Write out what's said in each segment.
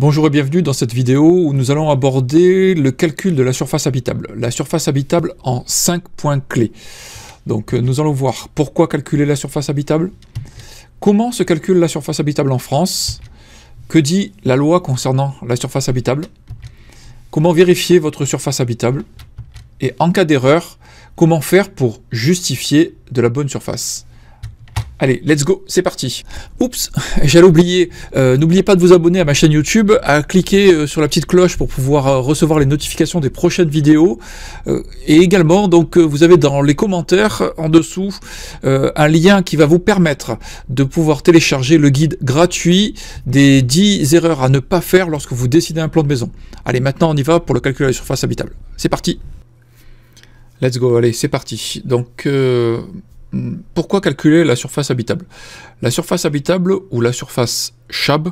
Bonjour et bienvenue dans cette vidéo où nous allons aborder le calcul de la surface habitable. La surface habitable en 5 points clés. Donc euh, nous allons voir pourquoi calculer la surface habitable, comment se calcule la surface habitable en France, que dit la loi concernant la surface habitable, comment vérifier votre surface habitable, et en cas d'erreur, comment faire pour justifier de la bonne surface. Allez, let's go, c'est parti. Oups, j'allais oublier. Euh, n'oubliez pas de vous abonner à ma chaîne YouTube, à cliquer euh, sur la petite cloche pour pouvoir euh, recevoir les notifications des prochaines vidéos. et également, donc, vous avez dans les commentaires en dessous un lien qui va vous permettre de pouvoir télécharger le guide gratuit des 10 erreurs à ne pas faire lorsque vous décidez un plan de maison. Allez, maintenant on y va pour le calcul de la surface habitable. C'est parti. Let's go, allez, c'est parti. Donc pourquoi calculer la surface habitable La surface habitable ou la surface CHAB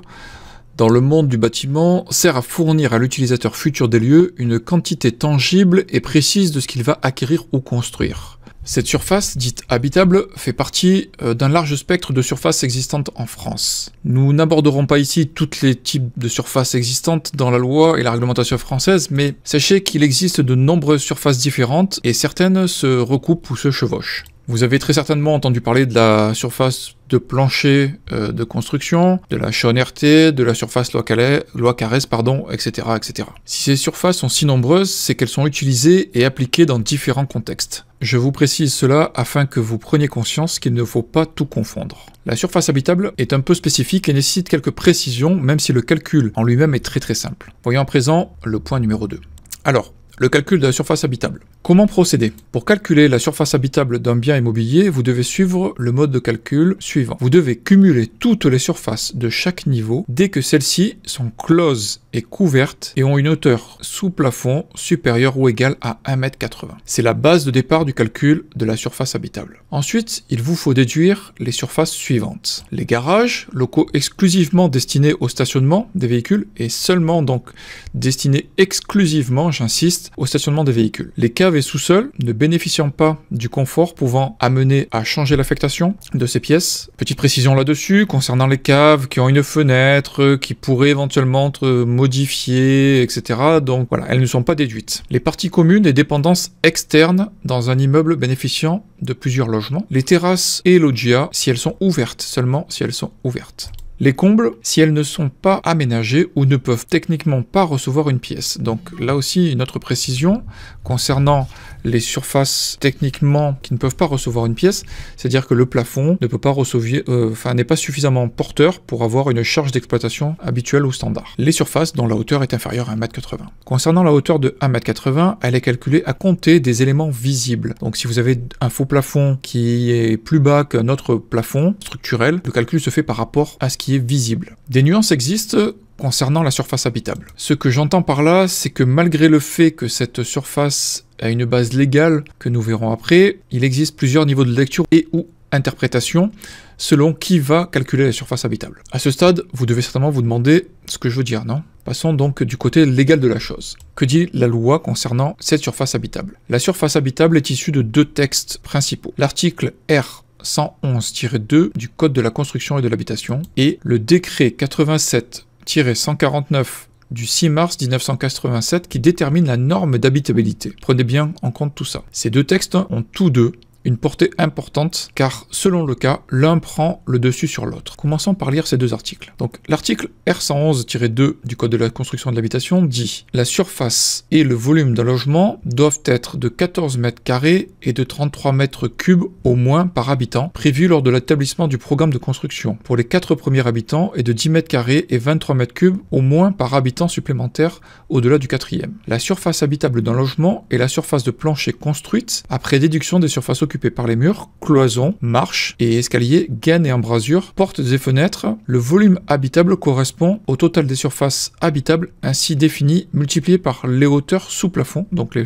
dans le monde du bâtiment sert à fournir à l'utilisateur futur des lieux une quantité tangible et précise de ce qu'il va acquérir ou construire. Cette surface, dite habitable, fait partie euh, d'un large spectre de surfaces existantes en France. Nous n'aborderons pas ici tous les types de surfaces existantes dans la loi et la réglementation française, mais sachez qu'il existe de nombreuses surfaces différentes et certaines se recoupent ou se chevauchent. Vous avez très certainement entendu parler de la surface de plancher euh, de construction, de la RT, de la surface loi, Calais, loi pardon, etc., etc. Si ces surfaces sont si nombreuses, c'est qu'elles sont utilisées et appliquées dans différents contextes. Je vous précise cela afin que vous preniez conscience qu'il ne faut pas tout confondre. La surface habitable est un peu spécifique et nécessite quelques précisions, même si le calcul en lui-même est très très simple. Voyons à présent le point numéro 2. Alors, le calcul de la surface habitable. Comment procéder Pour calculer la surface habitable d'un bien immobilier, vous devez suivre le mode de calcul suivant. Vous devez cumuler toutes les surfaces de chaque niveau dès que celles-ci sont closes couverte et ont une hauteur sous plafond supérieure ou égale à 1m80. C'est la base de départ du calcul de la surface habitable. Ensuite, il vous faut déduire les surfaces suivantes. Les garages, locaux exclusivement destinés au stationnement des véhicules et seulement donc destinés exclusivement, j'insiste, au stationnement des véhicules. Les caves et sous-sols ne bénéficiant pas du confort pouvant amener à changer l'affectation de ces pièces. Petite précision là-dessus concernant les caves qui ont une fenêtre qui pourrait éventuellement être modifiées, etc. Donc voilà, elles ne sont pas déduites. Les parties communes et dépendances externes dans un immeuble bénéficiant de plusieurs logements. Les terrasses et loggia si elles sont ouvertes, seulement si elles sont ouvertes. Les combles, si elles ne sont pas aménagées ou ne peuvent techniquement pas recevoir une pièce. Donc là aussi, une autre précision concernant les surfaces techniquement qui ne peuvent pas recevoir une pièce, c'est-à-dire que le plafond ne peut pas recevoir, euh, enfin n'est pas suffisamment porteur pour avoir une charge d'exploitation habituelle ou standard. Les surfaces dont la hauteur est inférieure à 1m80. Concernant la hauteur de 1m80, elle est calculée à compter des éléments visibles. Donc si vous avez un faux plafond qui est plus bas qu'un autre plafond structurel, le calcul se fait par rapport à ce qui est visible. Des nuances existent concernant la surface habitable. Ce que j'entends par là, c'est que malgré le fait que cette surface a une base légale que nous verrons après, il existe plusieurs niveaux de lecture et ou interprétation selon qui va calculer la surface habitable. À ce stade, vous devez certainement vous demander ce que je veux dire, non Passons donc du côté légal de la chose. Que dit la loi concernant cette surface habitable La surface habitable est issue de deux textes principaux. L'article R 111-2 du Code de la construction et de l'habitation et le décret 87-149 du 6 mars 1987 qui détermine la norme d'habitabilité. Prenez bien en compte tout ça. Ces deux textes ont tous deux une portée importante car selon le cas, l'un prend le dessus sur l'autre. Commençons par lire ces deux articles. Donc l'article R111-2 du Code de la construction de l'habitation dit « La surface et le volume d'un logement doivent être de 14 mètres carrés et de 33 mètres cubes au moins par habitant, prévu lors de l'établissement du programme de construction. Pour les quatre premiers habitants et de 10 mètres carrés et 23 mètres cubes au moins par habitant supplémentaire au-delà du quatrième. La surface habitable d'un logement est la surface de plancher construite après déduction des surfaces occupées par les murs, cloisons, marches et escaliers, gaines et embrasures, portes et fenêtres. Le volume habitable correspond au total des surfaces habitables ainsi définies multiplié par les hauteurs sous plafond, donc les,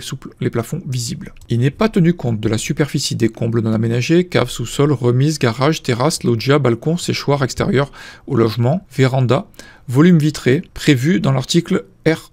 plafonds visibles. Il n'est pas tenu compte de la superficie des combles non aménagés, caves, sous-sol, remise, garage, terrasse, loggia, balcon, séchoir, extérieur, au logement, véranda, volume vitré prévu dans l'article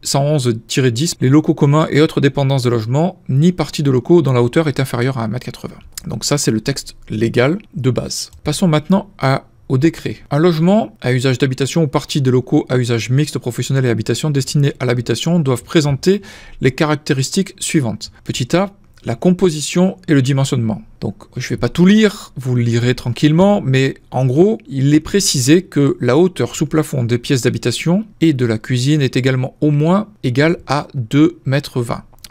111-10, les locaux communs et autres dépendances de logement, ni partie de locaux dont la hauteur est inférieure à 1m80. Donc ça, c'est le texte légal de base. Passons maintenant à au décret. Un logement à usage d'habitation ou partie de locaux à usage mixte professionnel et habitation destinés à l'habitation doivent présenter les caractéristiques suivantes. Petit a, la composition et le dimensionnement. Donc je ne vais pas tout lire, vous le lirez tranquillement, mais en gros, il est précisé que la hauteur sous plafond des pièces d'habitation et de la cuisine est également au moins égale à 2,20 m.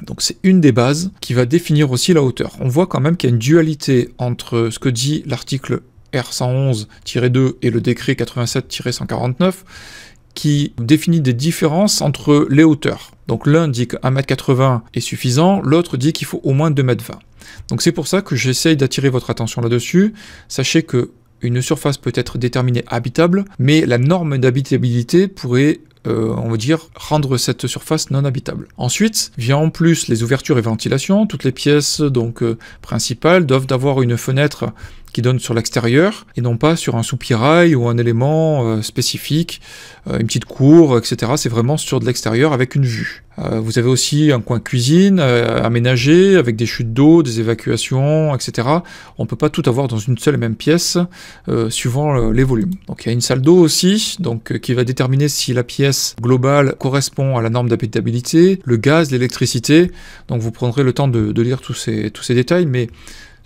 Donc c'est une des bases qui va définir aussi la hauteur. On voit quand même qu'il y a une dualité entre ce que dit l'article R111-2 et le décret 87-149 qui définit des différences entre les hauteurs. Donc l'un dit que 1m80 est suffisant, l'autre dit qu'il faut au moins 2m20. Donc c'est pour ça que j'essaye d'attirer votre attention là-dessus. Sachez que une surface peut être déterminée habitable, mais la norme d'habitabilité pourrait euh, on va dire, rendre cette surface non habitable. Ensuite, vient en plus les ouvertures et ventilations. Toutes les pièces donc euh, principales doivent avoir une fenêtre donne sur l'extérieur et non pas sur un soupirail ou un élément euh, spécifique, euh, une petite cour, etc. C'est vraiment sur de l'extérieur avec une vue. Euh, vous avez aussi un coin cuisine aménagé avec des chutes d'eau, des évacuations, etc. On ne peut pas tout avoir dans une seule et même pièce suivant les volumes. Donc il y a une salle d'eau aussi, donc qui va déterminer si la pièce globale correspond à la norme d'habitabilité, le gaz, l'électricité. Donc vous prendrez le temps de, lire tous ces, tous ces détails, mais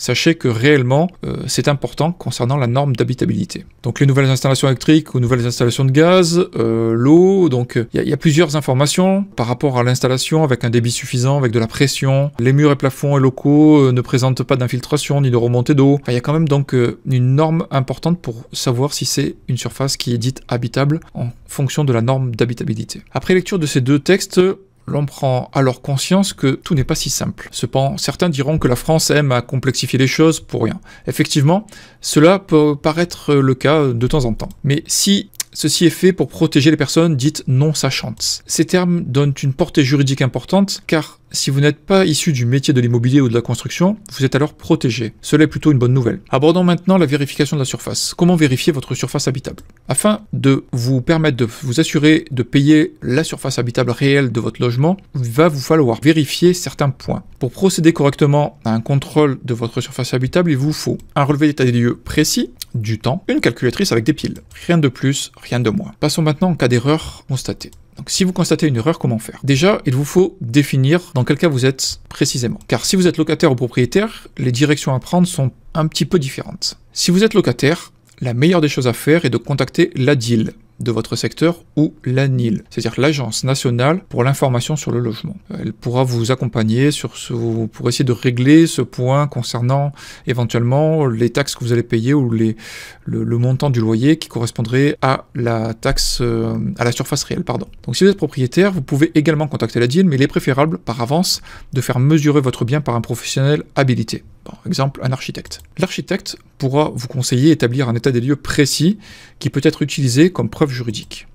sachez que réellement, euh, c'est important concernant la norme d'habitabilité. Donc les nouvelles installations électriques ou nouvelles installations de gaz, euh, l'eau, donc euh, il y, a plusieurs informations par rapport à l'installation avec un débit suffisant, avec de la pression. Les murs et plafonds et locaux ne présentent pas d'infiltration ni de remontée d'eau. il y a quand même donc une norme importante pour savoir si c'est une surface qui est dite habitable en fonction de la norme d'habitabilité. Après lecture de ces deux textes, l'on prend alors conscience que tout n'est pas si simple. Cependant, certains diront que la France aime à complexifier les choses pour rien. Effectivement, cela peut paraître le cas de temps en temps. Mais si Ceci est fait pour protéger les personnes dites non sachantes. Ces termes donnent une portée juridique importante car si vous n'êtes pas issu du métier de l'immobilier ou de la construction, vous êtes alors protégé. Cela est plutôt une bonne nouvelle. Abordons maintenant la vérification de la surface. Comment vérifier votre surface habitable Afin de vous permettre de vous assurer de payer la surface habitable réelle de votre logement, il va vous falloir vérifier certains points. Pour procéder correctement à un contrôle de votre surface habitable, il vous faut un relevé d'état des lieux précis, du temps, une calculatrice avec des piles. Rien de plus, rien de moins. Passons maintenant en cas d'erreur constatée. Donc si vous constatez une erreur, comment faire Déjà, il vous faut définir dans quel cas vous êtes précisément. Car si vous êtes locataire ou propriétaire, les directions à prendre sont un petit peu différentes. Si vous êtes locataire, la meilleure des choses à faire est de contacter la deal de votre secteur ou la NIL, c'est-à-dire l'Agence nationale pour l'information sur le logement. Elle pourra vous accompagner sur ce, pour essayer de régler ce point concernant éventuellement les taxes que vous allez payer ou le, montant du loyer qui correspondrait à la taxe, euh, à la surface réelle, pardon. Donc si vous êtes propriétaire, vous pouvez également contacter la DIL, mais il est préférable par avance de faire mesurer votre bien par un professionnel habilité par exemple un architecte. L'architecte pourra vous conseiller établir un état des lieux précis qui peut être utilisé comme preuve juridique.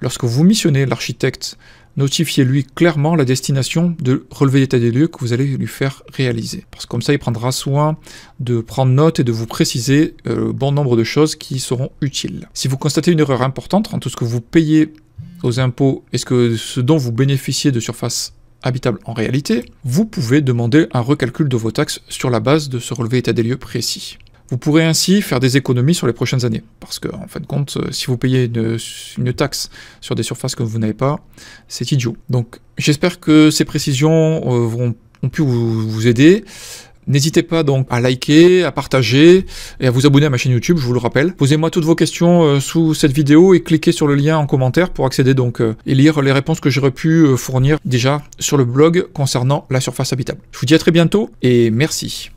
Lorsque vous missionnez l'architecte, notifiez-lui clairement la destination de relever l'état des lieux que vous allez lui faire réaliser. Parce que comme ça, il prendra soin de prendre note et de vous préciser euh, bon nombre de choses qui seront utiles. Si vous constatez une erreur importante entre ce que vous payez aux impôts et ce, que, ce dont vous bénéficiez de surface habitable en réalité, vous pouvez demander un recalcul de vos taxes sur la base de ce relevé état des lieux précis. Vous pourrez ainsi faire des économies sur les prochaines années, parce que en fin de compte, euh, si vous payez une, taxe sur des surfaces que vous n'avez pas, c'est idiot. Donc j'espère que ces précisions euh, ont pu vous aider. N'hésitez pas donc à liker, à partager et à vous abonner à ma chaîne YouTube, je vous le rappelle. Posez-moi toutes vos questions euh, sous cette vidéo et cliquez sur le lien en commentaire pour accéder donc euh, et lire les réponses que j'aurais pu euh, fournir déjà sur le blog concernant la surface habitable. Je vous dis à très bientôt et merci.